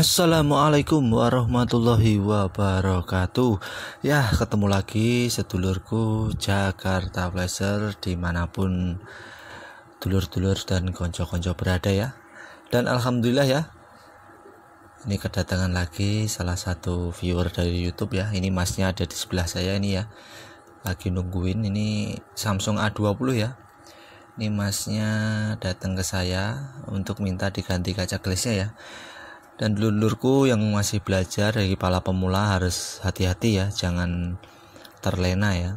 Assalamualaikum warahmatullahi wabarakatuh Ya ketemu lagi sedulurku Jakarta Pleasure Dimanapun dulur-dulur dan konco-konco berada ya Dan Alhamdulillah ya Ini kedatangan lagi salah satu viewer dari Youtube ya Ini masnya ada di sebelah saya ini ya Lagi nungguin ini Samsung A20 ya ini masnya datang ke saya untuk minta diganti kaca gelasnya ya dan dulurku yang masih belajar dari kepala pemula harus hati-hati ya jangan terlena ya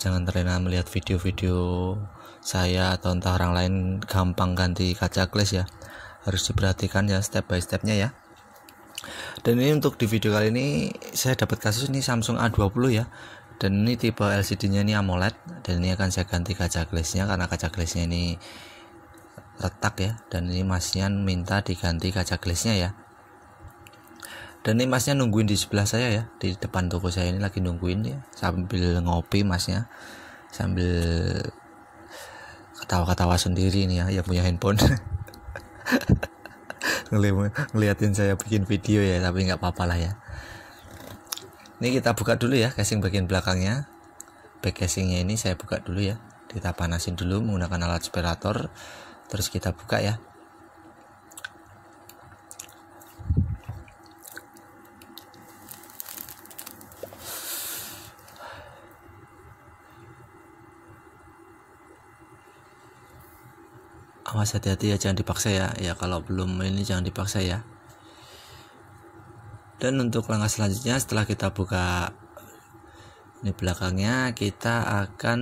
jangan terlena melihat video-video saya atau entah orang lain gampang ganti kaca kles ya harus diperhatikan ya step by stepnya ya dan ini untuk di video kali ini saya dapat kasus ini Samsung A20 ya dan ini tipe LCD nya ini AMOLED dan ini akan saya ganti kaca glassnya karena kaca glassnya ini retak ya dan ini masnya minta diganti kaca gelasnya ya dan ini masnya nungguin di sebelah saya ya di depan toko saya ini lagi nungguin ya sambil ngopi masnya sambil ketawa-ketawa sendiri nih ya yang punya handphone ngeliatin saya bikin video ya tapi nggak apa-apa lah ya ini kita buka dulu ya casing bagian belakangnya back casingnya ini saya buka dulu ya kita panasin dulu menggunakan alat separator terus kita buka ya awas hati-hati ya jangan dipaksa ya ya kalau belum ini jangan dipaksa ya dan untuk langkah selanjutnya setelah kita buka ini belakangnya kita akan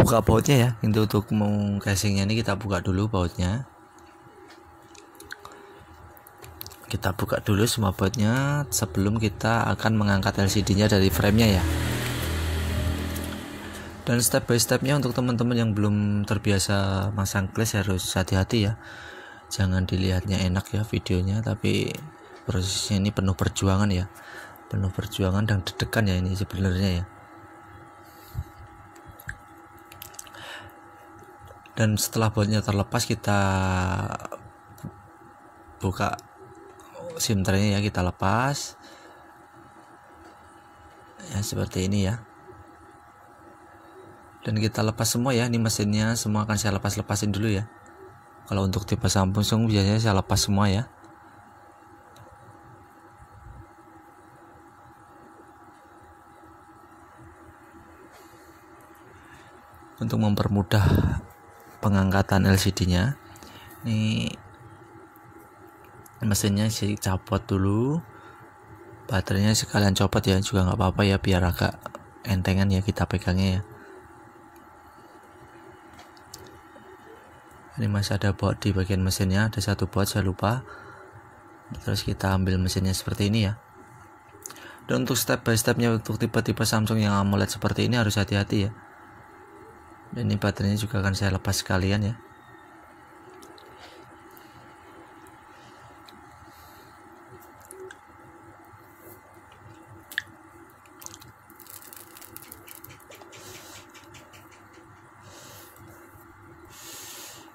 buka bautnya ya itu untuk mau ini kita buka dulu bautnya kita buka dulu semua bautnya sebelum kita akan mengangkat LCD nya dari nya ya dan step by step nya untuk teman-teman yang belum terbiasa masang glass harus hati-hati ya jangan dilihatnya enak ya videonya tapi prosesnya ini penuh perjuangan ya penuh perjuangan dan dedekan ya ini sebenarnya ya dan setelah bautnya terlepas kita buka SIM tray ya kita lepas ya seperti ini ya dan kita lepas semua ya ini mesinnya semua akan saya lepas-lepasin dulu ya kalau untuk tipe Samsung biasanya saya lepas semua ya untuk mempermudah pengangkatan LCD-nya. Ini mesinnya sih copot dulu. Baterainya sekalian copot ya, juga nggak apa-apa ya biar agak entengan ya kita pegangnya ya. Ini masih ada buat di bagian mesinnya, ada satu buat saya lupa. Terus kita ambil mesinnya seperti ini ya. Dan untuk step by stepnya untuk tipe-tipe Samsung yang AMOLED seperti ini harus hati-hati ya dan ini baterainya juga akan saya lepas sekalian ya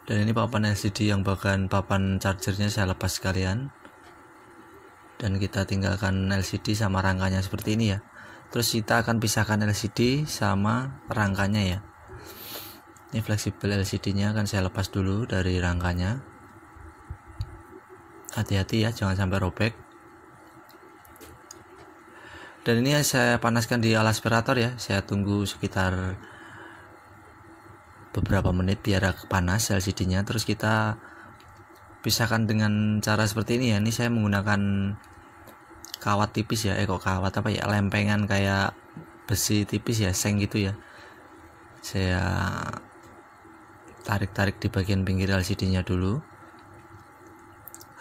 dan ini papan LCD yang bagian papan chargernya saya lepas sekalian dan kita tinggalkan LCD sama rangkanya seperti ini ya terus kita akan pisahkan LCD sama rangkanya ya ini fleksibel LCD nya akan saya lepas dulu dari rangkanya hati-hati ya jangan sampai robek dan ini saya panaskan di alas aspirator ya saya tunggu sekitar beberapa menit biar panas LCD nya terus kita pisahkan dengan cara seperti ini ya ini saya menggunakan kawat tipis ya eh kok kawat apa ya lempengan kayak besi tipis ya seng gitu ya saya tarik-tarik di bagian pinggir LCD-nya dulu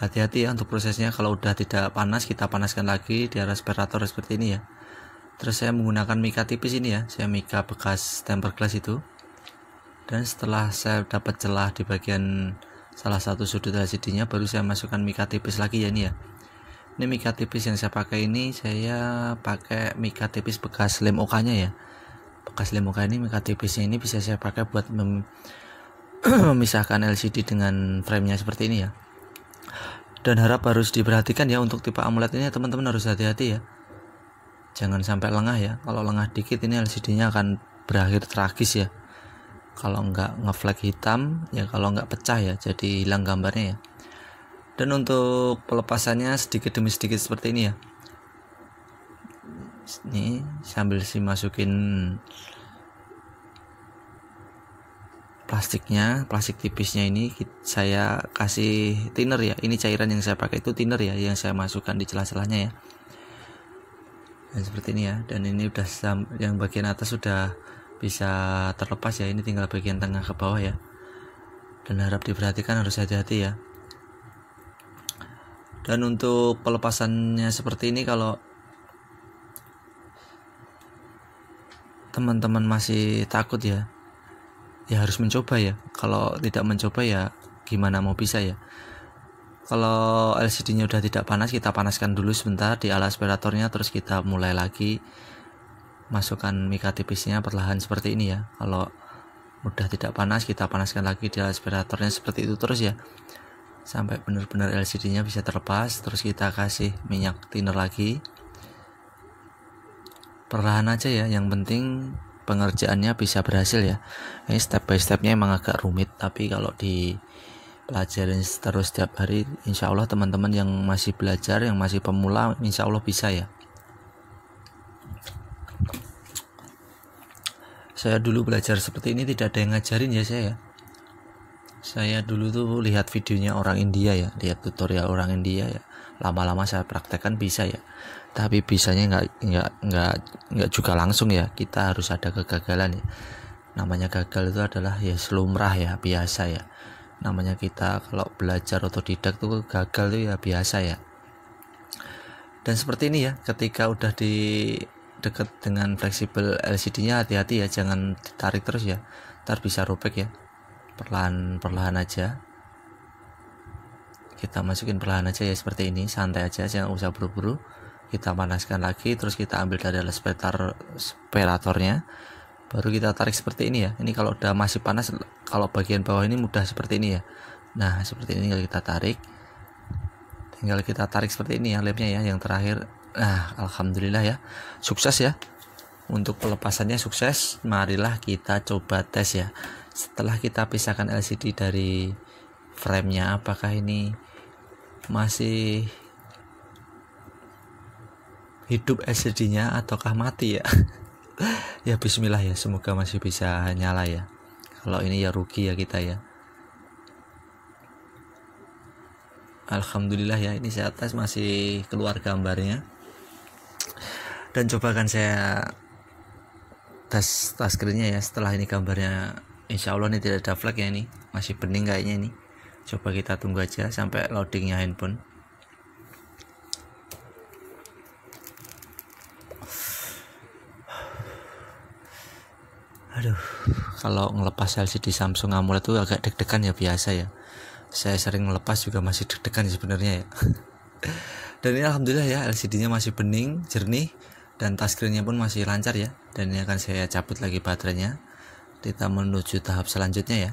hati-hati ya untuk prosesnya kalau udah tidak panas kita panaskan lagi di respirator seperti ini ya terus saya menggunakan mika tipis ini ya saya mika bekas temper glass itu dan setelah saya dapat celah di bagian salah satu sudut LCD-nya baru saya masukkan mika tipis lagi ya ini ya ini mika tipis yang saya pakai ini saya pakai mika tipis bekas lem OK nya ya bekas lem OK ini mika tipisnya ini bisa saya pakai buat memisahkan LCD dengan framenya seperti ini ya dan harap harus diperhatikan ya untuk tipe AMOLED ini ya, teman-teman harus hati-hati ya jangan sampai lengah ya kalau lengah dikit ini LCD-nya akan berakhir tragis ya kalau nggak ngeflag hitam ya kalau nggak pecah ya jadi hilang gambarnya ya dan untuk pelepasannya sedikit demi sedikit seperti ini ya ini sambil si masukin plastiknya plastik tipisnya ini saya kasih thinner ya ini cairan yang saya pakai itu thinner ya yang saya masukkan di celah-celahnya ya dan seperti ini ya dan ini udah yang bagian atas sudah bisa terlepas ya ini tinggal bagian tengah ke bawah ya dan harap diperhatikan harus hati-hati ya dan untuk pelepasannya seperti ini kalau teman-teman masih takut ya ya harus mencoba ya kalau tidak mencoba ya gimana mau bisa ya kalau LCD-nya udah tidak panas kita panaskan dulu sebentar di alas aspiratornya terus kita mulai lagi masukkan mika tipisnya perlahan seperti ini ya kalau udah tidak panas kita panaskan lagi di alas aspiratornya seperti itu terus ya sampai benar-benar LCD-nya bisa terlepas terus kita kasih minyak thinner lagi perlahan aja ya yang penting pengerjaannya bisa berhasil ya ini step by stepnya emang agak rumit tapi kalau di pelajarin terus setiap hari insya Allah teman-teman yang masih belajar yang masih pemula insya Allah bisa ya saya dulu belajar seperti ini tidak ada yang ngajarin ya saya ya saya dulu tuh lihat videonya orang India ya lihat tutorial orang India ya lama-lama saya praktekkan bisa ya tapi bisanya nggak nggak nggak nggak juga langsung ya kita harus ada kegagalan ya namanya gagal itu adalah ya selumrah ya biasa ya namanya kita kalau belajar otodidak tuh gagal tuh ya biasa ya dan seperti ini ya ketika udah di dekat dengan fleksibel LCD nya hati-hati ya jangan ditarik terus ya ntar bisa robek ya perlahan-perlahan aja kita masukin perlahan aja ya seperti ini santai aja jangan usah buru-buru kita panaskan lagi terus kita ambil dari spetar speratornya baru kita tarik seperti ini ya ini kalau udah masih panas kalau bagian bawah ini mudah seperti ini ya nah seperti ini tinggal kita tarik tinggal kita tarik seperti ini ya lemnya ya yang terakhir nah alhamdulillah ya sukses ya untuk pelepasannya sukses marilah kita coba tes ya setelah kita pisahkan LCD dari framenya apakah ini masih hidup LCD-nya ataukah mati ya ya bismillah ya semoga masih bisa nyala ya kalau ini ya rugi ya kita ya Alhamdulillah ya ini saya tes masih keluar gambarnya dan coba akan saya tes taskernya ya setelah ini gambarnya insya Allah ini tidak ada flag ya ini masih bening kayaknya ini coba kita tunggu aja sampai loadingnya handphone aduh kalau ngelepas LCD Samsung AMOLED itu agak deg-degan ya biasa ya saya sering ngelepas juga masih deg-degan sebenarnya ya dan ini alhamdulillah ya LCD-nya masih bening jernih dan touchscreen-nya pun masih lancar ya dan ini akan saya cabut lagi baterainya kita menuju tahap selanjutnya ya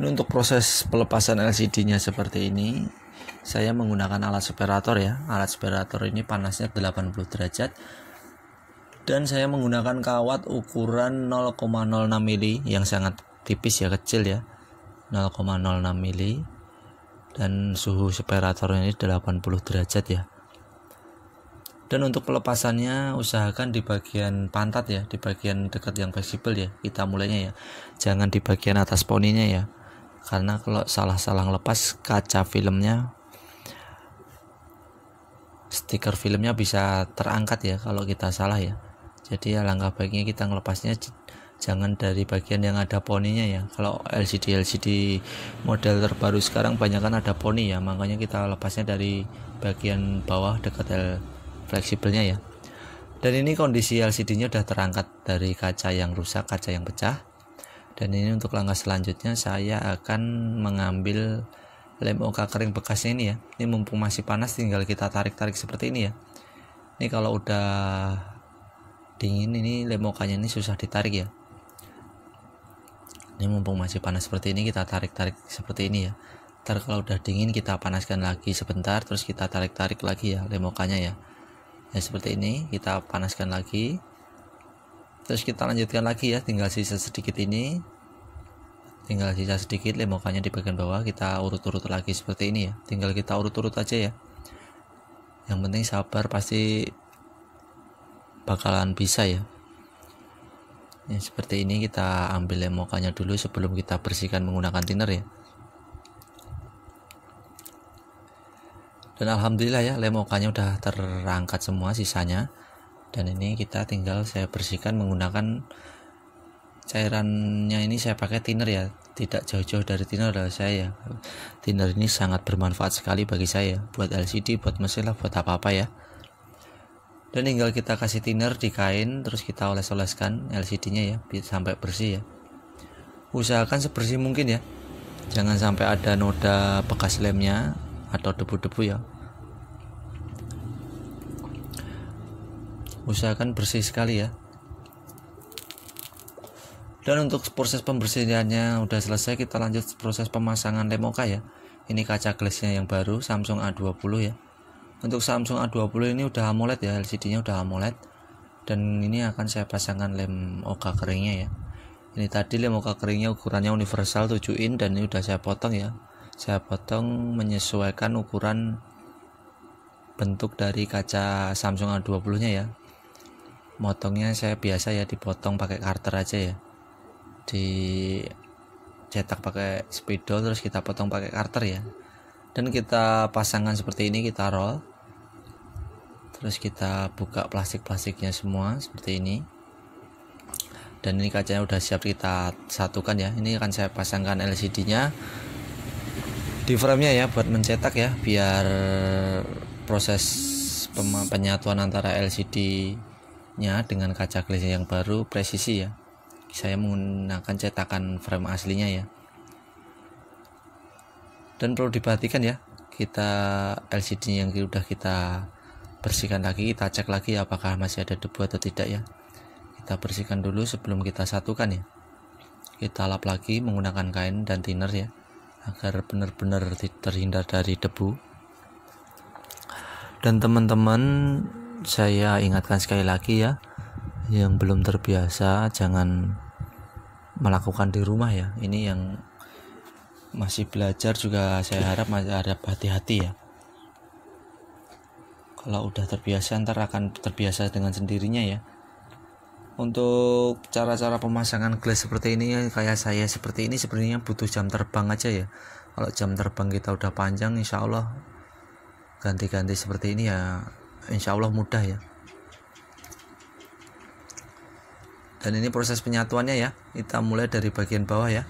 ini untuk proses pelepasan LCD nya seperti ini saya menggunakan alat separator ya alat separator ini panasnya 80 derajat dan saya menggunakan kawat ukuran 0,06 mm yang sangat tipis ya kecil ya 0,06 mm dan suhu separator ini 80 derajat ya dan untuk pelepasannya usahakan di bagian pantat ya di bagian dekat yang fleksibel ya kita mulainya ya jangan di bagian atas poninya ya karena kalau salah-salah lepas kaca filmnya stiker filmnya bisa terangkat ya kalau kita salah ya jadi ya langkah baiknya kita ngelepasnya jangan dari bagian yang ada poninya ya kalau LCD LCD model terbaru sekarang banyak kan ada poni ya makanya kita lepasnya dari bagian bawah dekat L fleksibelnya ya dan ini kondisi LCD-nya sudah terangkat dari kaca yang rusak kaca yang pecah dan ini untuk langkah selanjutnya saya akan mengambil lem oka kering bekas ini ya ini mumpung masih panas tinggal kita tarik-tarik seperti ini ya ini kalau udah dingin ini lem okanya ini susah ditarik ya ini mumpung masih panas seperti ini kita tarik-tarik seperti ini ya ntar kalau udah dingin kita panaskan lagi sebentar terus kita tarik-tarik lagi ya lemokanya ya ya seperti ini kita panaskan lagi terus kita lanjutkan lagi ya tinggal sisa sedikit ini tinggal sisa sedikit lemokannya di bagian bawah kita urut-urut lagi seperti ini ya tinggal kita urut-urut aja ya yang penting sabar pasti bakalan bisa ya ya, seperti ini kita ambil lemokannya dulu sebelum kita bersihkan menggunakan thinner ya dan alhamdulillah ya lemokannya udah terangkat semua sisanya dan ini kita tinggal saya bersihkan menggunakan cairannya ini saya pakai thinner ya tidak jauh-jauh dari thinner adalah saya ya thinner ini sangat bermanfaat sekali bagi saya buat LCD buat mesin lah buat apa-apa ya dan tinggal kita kasih thinner di kain terus kita oles-oleskan LCD nya ya sampai bersih ya usahakan sebersih mungkin ya jangan sampai ada noda bekas lemnya atau debu-debu ya usahakan bersih sekali ya dan untuk proses pembersihannya udah selesai kita lanjut proses pemasangan lemoka ya ini kaca glassnya yang baru Samsung A20 ya untuk Samsung A20 ini udah AMOLED ya LCD nya udah AMOLED dan ini akan saya pasangkan lem oka keringnya ya ini tadi lem oka keringnya ukurannya universal 7 in dan ini udah saya potong ya saya potong menyesuaikan ukuran bentuk dari kaca Samsung A20 nya ya motongnya saya biasa ya dipotong pakai karter aja ya di cetak pakai spidol terus kita potong pakai karter ya dan kita pasangkan seperti ini kita roll terus kita buka plastik-plastiknya semua seperti ini dan ini kacanya udah siap kita satukan ya ini akan saya pasangkan LCD nya di frame-nya ya buat mencetak ya biar proses penyatuan antara LCD nya dengan kaca glass yang baru presisi ya saya menggunakan cetakan frame aslinya ya dan perlu diperhatikan ya kita LCD yang sudah kita bersihkan lagi kita cek lagi apakah masih ada debu atau tidak ya kita bersihkan dulu sebelum kita satukan ya kita lap lagi menggunakan kain dan thinner ya agar benar-benar terhindar dari debu dan teman-teman saya ingatkan sekali lagi ya yang belum terbiasa jangan melakukan di rumah ya ini yang masih belajar juga saya harap masih ada hati-hati ya kalau udah terbiasa ntar akan terbiasa dengan sendirinya ya untuk cara-cara pemasangan gelas seperti ini ya, kayak saya seperti ini sepertinya butuh jam terbang aja ya kalau jam terbang kita udah panjang insya Allah ganti-ganti seperti ini ya insya Allah mudah ya dan ini proses penyatuannya ya kita mulai dari bagian bawah ya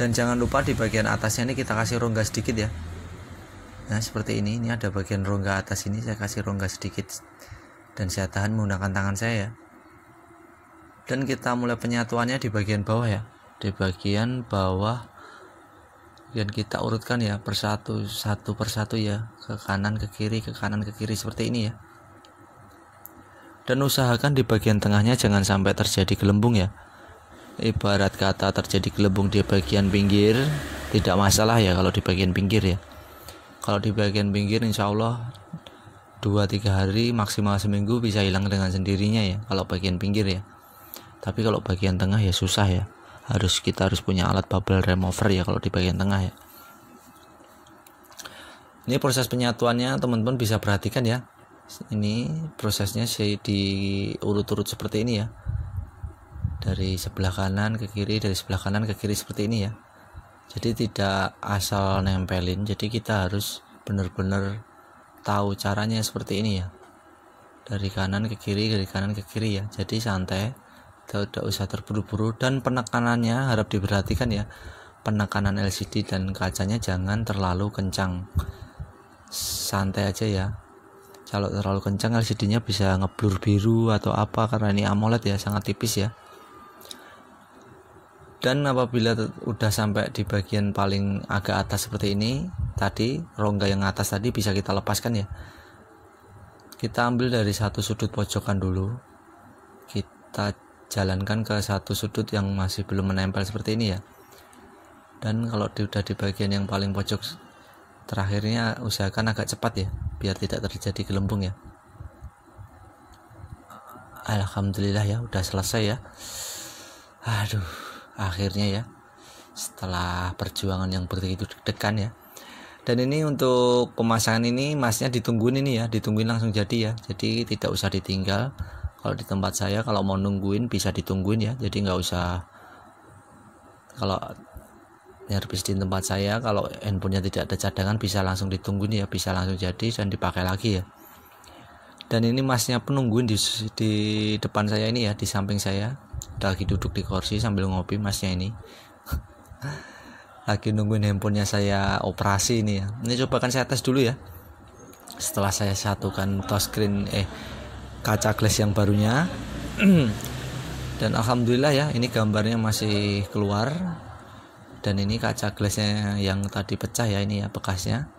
dan jangan lupa di bagian atasnya ini kita kasih rongga sedikit ya nah seperti ini ini ada bagian rongga atas ini saya kasih rongga sedikit dan saya tahan menggunakan tangan saya ya dan kita mulai penyatuannya di bagian bawah ya di bagian bawah dan kita urutkan ya persatu satu persatu ya ke kanan ke kiri ke kanan ke kiri seperti ini ya dan usahakan di bagian tengahnya jangan sampai terjadi gelembung ya ibarat kata terjadi gelembung di bagian pinggir tidak masalah ya kalau di bagian pinggir ya kalau di bagian pinggir insya Allah 2-3 hari maksimal seminggu bisa hilang dengan sendirinya ya kalau bagian pinggir ya tapi kalau bagian tengah ya susah ya harus kita harus punya alat bubble remover ya kalau di bagian tengah ya ini proses penyatuannya teman-teman bisa perhatikan ya ini prosesnya sih di urut-urut seperti ini ya dari sebelah kanan ke kiri dari sebelah kanan ke kiri seperti ini ya jadi tidak asal nempelin jadi kita harus benar-benar tahu caranya seperti ini ya dari kanan ke kiri dari kanan ke kiri ya jadi santai tidak usah terburu-buru dan penekanannya harap diperhatikan ya penekanan LCD dan kacanya jangan terlalu kencang santai aja ya kalau terlalu kencang LCD-nya bisa ngeblur biru atau apa karena ini AMOLED ya sangat tipis ya dan apabila udah sampai di bagian paling agak atas seperti ini tadi rongga yang atas tadi bisa kita lepaskan ya kita ambil dari satu sudut pojokan dulu kita jalankan ke satu sudut yang masih belum menempel seperti ini ya dan kalau sudah di bagian yang paling pojok terakhirnya usahakan agak cepat ya biar tidak terjadi gelembung ya Alhamdulillah ya udah selesai ya aduh akhirnya ya setelah perjuangan yang begitu deg-degan ya dan ini untuk pemasangan ini masnya ditungguin ini ya ditungguin langsung jadi ya jadi tidak usah ditinggal kalau di tempat saya kalau mau nungguin bisa ditungguin ya jadi nggak usah kalau nyerbis di tempat saya kalau handphonenya tidak ada cadangan bisa langsung ditungguin ya bisa langsung jadi dan dipakai lagi ya dan ini masnya penungguin di, di depan saya ini ya di samping saya lagi duduk di kursi sambil ngopi masnya ini lagi nungguin handphonenya saya operasi ini ya ini coba kan saya tes dulu ya setelah saya satukan touchscreen eh kaca glass yang barunya dan alhamdulillah ya ini gambarnya masih keluar dan ini kaca glassnya yang tadi pecah ya ini ya bekasnya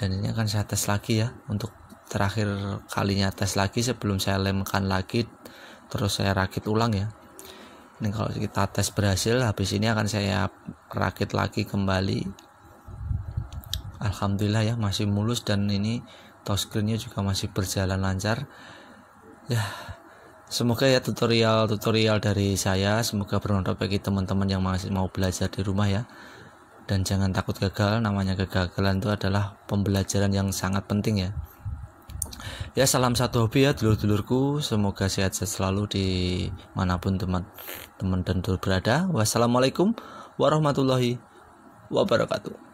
dan ini akan saya tes lagi ya untuk terakhir kalinya tes lagi sebelum saya lemkan lagi terus saya rakit ulang ya ini kalau kita tes berhasil habis ini akan saya rakit lagi kembali Alhamdulillah ya masih mulus dan ini touchscreennya juga masih berjalan lancar ya semoga ya tutorial-tutorial dari saya semoga bermanfaat bagi teman-teman yang masih mau belajar di rumah ya dan jangan takut gagal namanya kegagalan itu adalah pembelajaran yang sangat penting ya ya salam satu hobi ya dulur-dulurku semoga sehat-sehat selalu di manapun teman-teman dan dulur berada wassalamualaikum warahmatullahi wabarakatuh